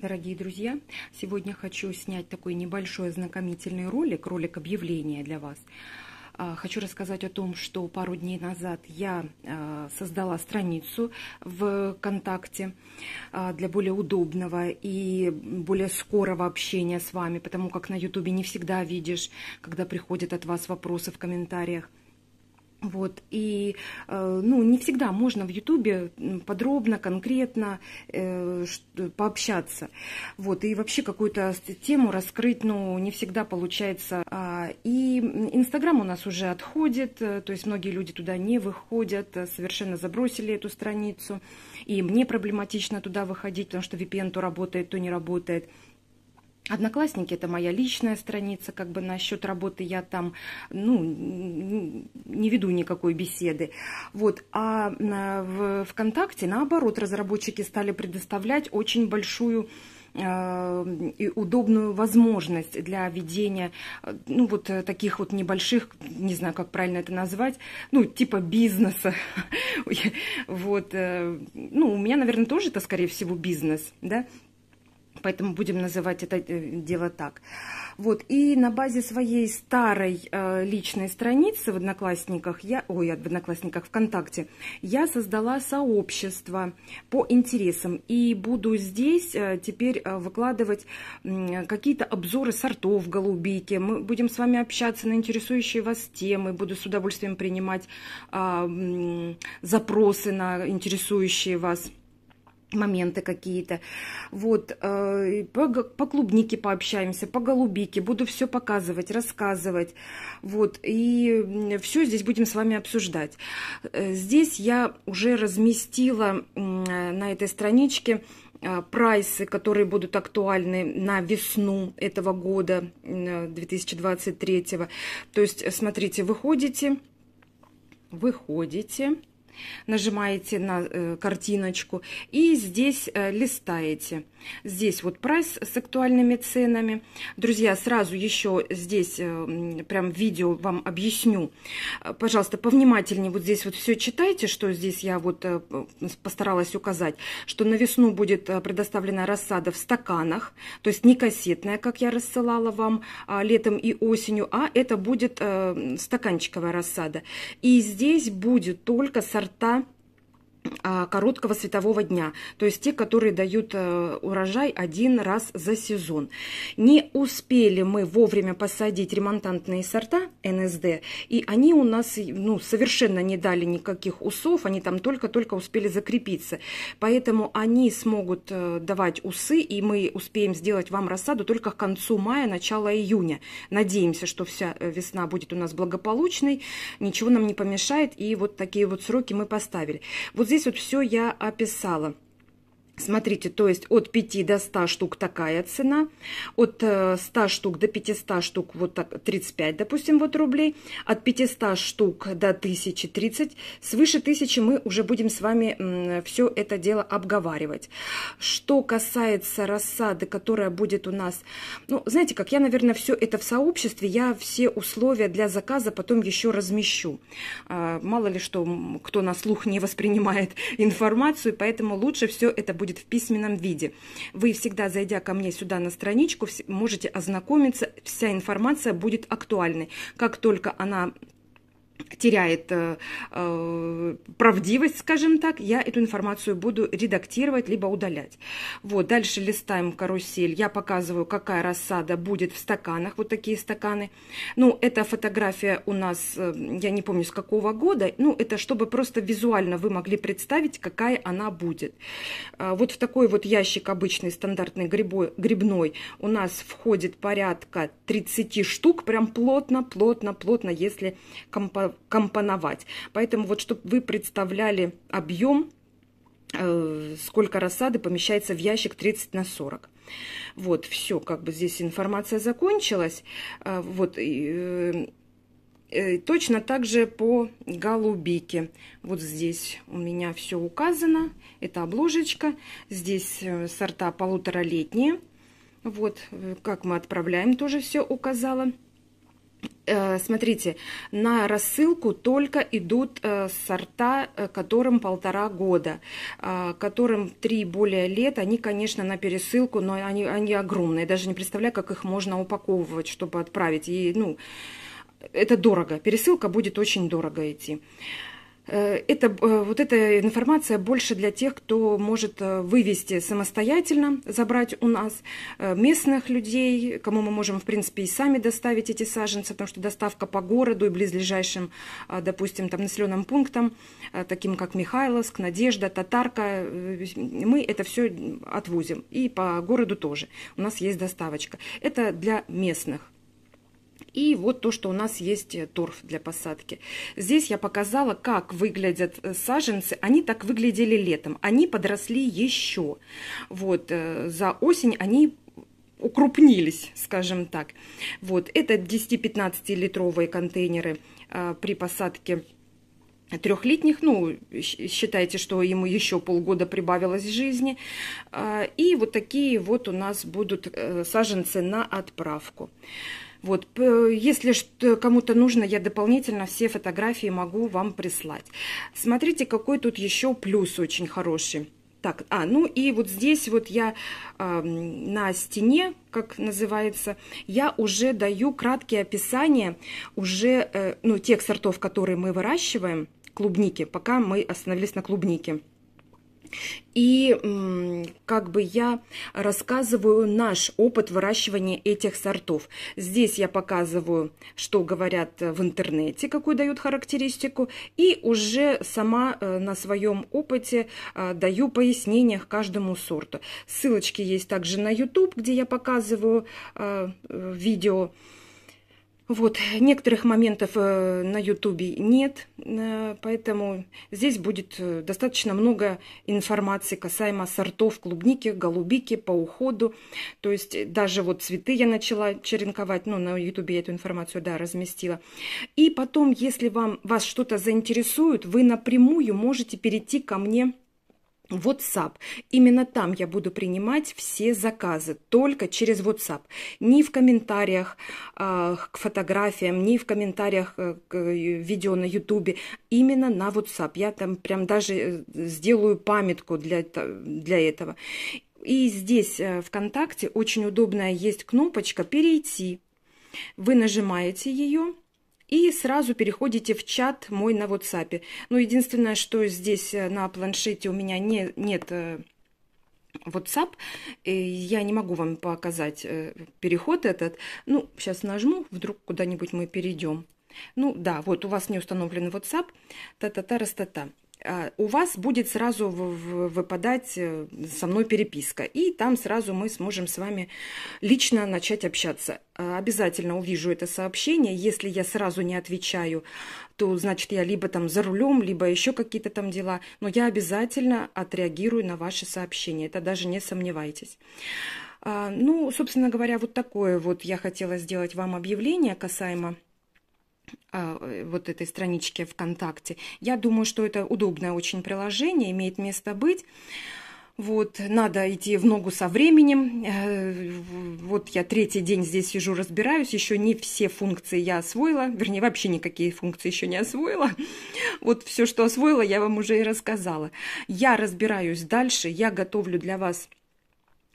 Дорогие друзья, сегодня хочу снять такой небольшой ознакомительный ролик, ролик объявления для вас. А, хочу рассказать о том, что пару дней назад я а, создала страницу в ВКонтакте а, для более удобного и более скорого общения с вами, потому как на Ютубе не всегда видишь, когда приходят от вас вопросы в комментариях. Вот, и э, ну, не всегда можно в Ютубе подробно, конкретно э, пообщаться. Вот, и вообще какую-то тему раскрыть, ну, не всегда получается. А, и Инстаграм у нас уже отходит, э, то есть многие люди туда не выходят, э, совершенно забросили эту страницу. И мне проблематично туда выходить, потому что VPN то работает, то не работает. Одноклассники – это моя личная страница, как бы насчет работы я там, ну, не веду никакой беседы. Вот, а в ВКонтакте, наоборот, разработчики стали предоставлять очень большую э, и удобную возможность для ведения, э, ну, вот э, таких вот небольших, не знаю, как правильно это назвать, ну, типа бизнеса. вот, ну, у меня, наверное, тоже это, скорее всего, бизнес, да, Поэтому будем называть это э, дело так. Вот, и на базе своей старой э, личной страницы в Одноклассниках, я, ой, в Одноклассниках, ВКонтакте, я создала сообщество по интересам. И буду здесь э, теперь э, выкладывать э, какие-то обзоры сортов голубики. Мы будем с вами общаться на интересующие вас темы. Буду с удовольствием принимать э, э, запросы на интересующие вас моменты какие-то. Вот, э, по, по клубнике пообщаемся, по голубике, буду все показывать, рассказывать. Вот, и все здесь будем с вами обсуждать. Э, здесь я уже разместила на этой страничке э, прайсы, которые будут актуальны на весну этого года, 2023. То есть, смотрите, выходите, выходите, нажимаете на э, картиночку и здесь э, листаете. Здесь вот прайс с актуальными ценами. Друзья, сразу еще здесь э, прям видео вам объясню. Пожалуйста, повнимательнее вот здесь вот все читайте, что здесь я вот постаралась указать, что на весну будет предоставлена рассада в стаканах, то есть не кассетная, как я рассылала вам а, летом и осенью, а это будет стаканчиковая рассада. И здесь будет только сорт рта – а, короткого светового дня, то есть те, которые дают э, урожай один раз за сезон. Не успели мы вовремя посадить ремонтантные сорта НСД, и они у нас ну, совершенно не дали никаких усов, они там только-только успели закрепиться. Поэтому они смогут э, давать усы, и мы успеем сделать вам рассаду только к концу мая, начало июня. Надеемся, что вся э, весна будет у нас благополучной, ничего нам не помешает, и вот такие вот сроки мы поставили. Вот здесь здесь вот все я описала. Смотрите, то есть от 5 до 100 штук такая цена, от 100 э, штук до 500 штук вот так 35, допустим, вот рублей, от 500 штук до 1030, свыше 1000 мы уже будем с вами все это дело обговаривать. Что касается рассады, которая будет у нас, ну, знаете, как я, наверное, все это в сообществе, я все условия для заказа потом еще размещу. А, мало ли что, кто на слух не воспринимает информацию, поэтому лучше все это будет будет в письменном виде. Вы всегда, зайдя ко мне сюда на страничку, можете ознакомиться, вся информация будет актуальной. Как только она теряет э, э, правдивость, скажем так, я эту информацию буду редактировать либо удалять. Вот, дальше листаем карусель. Я показываю, какая рассада будет в стаканах. Вот такие стаканы. Ну, эта фотография у нас, э, я не помню, с какого года. Ну, это чтобы просто визуально вы могли представить, какая она будет. Э, вот в такой вот ящик обычный, стандартный грибой, грибной, у нас входит порядка 30 штук. Прям плотно, плотно, плотно, если компо компоновать. Поэтому вот, чтобы вы представляли объем, э, сколько рассады помещается в ящик 30 на 40. Вот, все, как бы здесь информация закончилась. Э, вот, э, Точно так же по голубике. Вот здесь у меня все указано. Это обложечка. Здесь сорта полуторалетние. Вот как мы отправляем, тоже все указала. Э, смотрите, на рассылку только идут э, сорта, э, которым полтора года, которым три более лет. Они, конечно, на пересылку, но они, они огромные. Даже не представляю, как их можно упаковывать, чтобы отправить. И, ну, это дорого. Пересылка будет очень дорого идти. Э, это, э, вот эта информация больше для тех, кто может э, вывести самостоятельно, забрать у нас местных людей, кому мы можем, в принципе, и сами доставить эти саженцы, потому что доставка по городу и близлежащим, допустим, там, населенным пунктам, таким как Михайловск, Надежда, Татарка, мы это все отвозим. И по городу тоже. У нас есть доставочка. Это для местных. И вот то, что у нас есть э, торф для посадки. Здесь я показала, как выглядят э, саженцы. Они так выглядели летом. Они подросли еще. Вот, э, за осень они укрупнились, скажем так. Вот, это 10-15 литровые контейнеры при посадке трехлетних, ну, считайте, что ему еще полгода прибавилось жизни. и вот такие вот у нас будут саженцы на отправку. Вот, если кому-то нужно, я дополнительно все фотографии могу вам прислать. Смотрите, какой тут еще плюс очень хороший. Так, а, ну и вот здесь вот я э, на стене, как называется, я уже даю краткие описания уже, э, ну, тех сортов, которые мы выращиваем, клубники, пока мы остановились на клубнике. И как бы я рассказываю наш опыт выращивания этих сортов. Здесь я показываю, что говорят э, в интернете, какую дают характеристику, и уже сама э, на своем опыте э, даю пояснения к каждому сорту. Ссылочки есть также на YouTube, где я показываю видео. Вот, некоторых моментов э, на Ютубе нет, э, поэтому здесь будет э, достаточно много информации касаемо сортов клубники, голубики по уходу. То есть даже вот цветы я начала черенковать, ну, на Ютубе я эту информацию, да, разместила. И потом, если вам, вас что-то заинтересует, вы напрямую можете перейти ко мне WhatsApp. Именно там я буду принимать все заказы, только через WhatsApp. Ни в комментариях э, к фотографиям, ни в комментариях э, к э, видео на YouTube. Именно на WhatsApp. Я там прям даже э, сделаю памятку для, для этого. И здесь э, ВКонтакте очень удобная есть кнопочка «Перейти». Вы нажимаете ее – и сразу переходите в чат мой на WhatsApp. Ну, единственное, что здесь э, на планшете у меня не, нет э, WhatsApp. Я не могу вам показать э, переход этот. Ну, сейчас нажму, вдруг куда-нибудь мы перейдем. Ну да, вот у вас не установлен WhatsApp. Та-та-та-раз-та-та. -та -та, -та а у вас будет сразу выпадать э, со мной переписка. И там сразу мы сможем с вами лично начать общаться. А, обязательно увижу это сообщение. Если я сразу не отвечаю, то значит я либо там за рулем, либо еще какие-то там дела. Но я обязательно отреагирую на ваши сообщения. Это даже не сомневайтесь. А, ну, собственно говоря, вот такое вот я хотела сделать вам объявление касаемо а, э, вот этой страничке ВКонтакте. Я думаю, что это удобное очень приложение, имеет место быть. Вот, надо идти в ногу со временем. Э, вот я третий день здесь сижу, разбираюсь. Еще не все функции я освоила. Вернее, вообще никакие функции еще не освоила. Вот все, что освоила, я вам уже и рассказала. Я разбираюсь дальше. Я готовлю для вас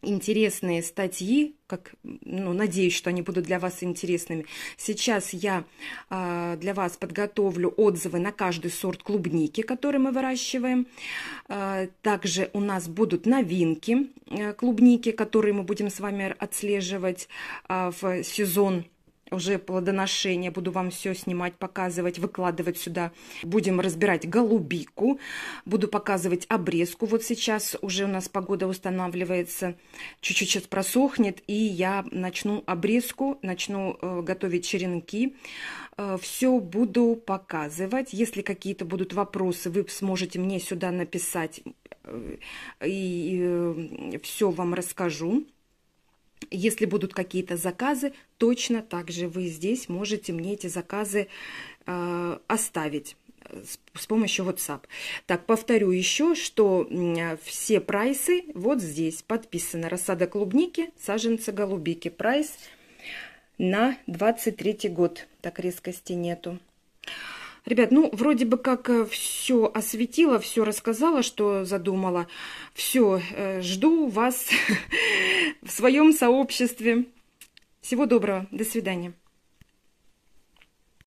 интересные статьи, как, ну, надеюсь, что они будут для вас интересными. Сейчас я э, для вас подготовлю отзывы на каждый сорт клубники, который мы выращиваем. Э, также у нас будут новинки э, клубники, которые мы будем с вами отслеживать э, в сезон уже плодоношение. Буду вам все снимать, показывать, выкладывать сюда. Будем разбирать голубику. Буду показывать обрезку. Вот сейчас уже у нас погода устанавливается. Чуть-чуть сейчас просохнет. И я начну обрезку, начну э, готовить черенки. Э, все буду показывать. Если какие-то будут вопросы, вы сможете мне сюда написать. Э, и э, все вам расскажу. Если будут какие-то заказы, точно так же вы здесь можете мне эти заказы э, оставить э, с помощью WhatsApp. Так, повторю еще, что все прайсы вот здесь подписаны. Рассада клубники, саженцы голубики. Прайс на 23 год. Так, резкости нету. Ребят, ну, вроде бы как э, все осветила, все рассказала, что задумала. Все, э, жду вас в своем сообществе. Всего доброго. До свидания.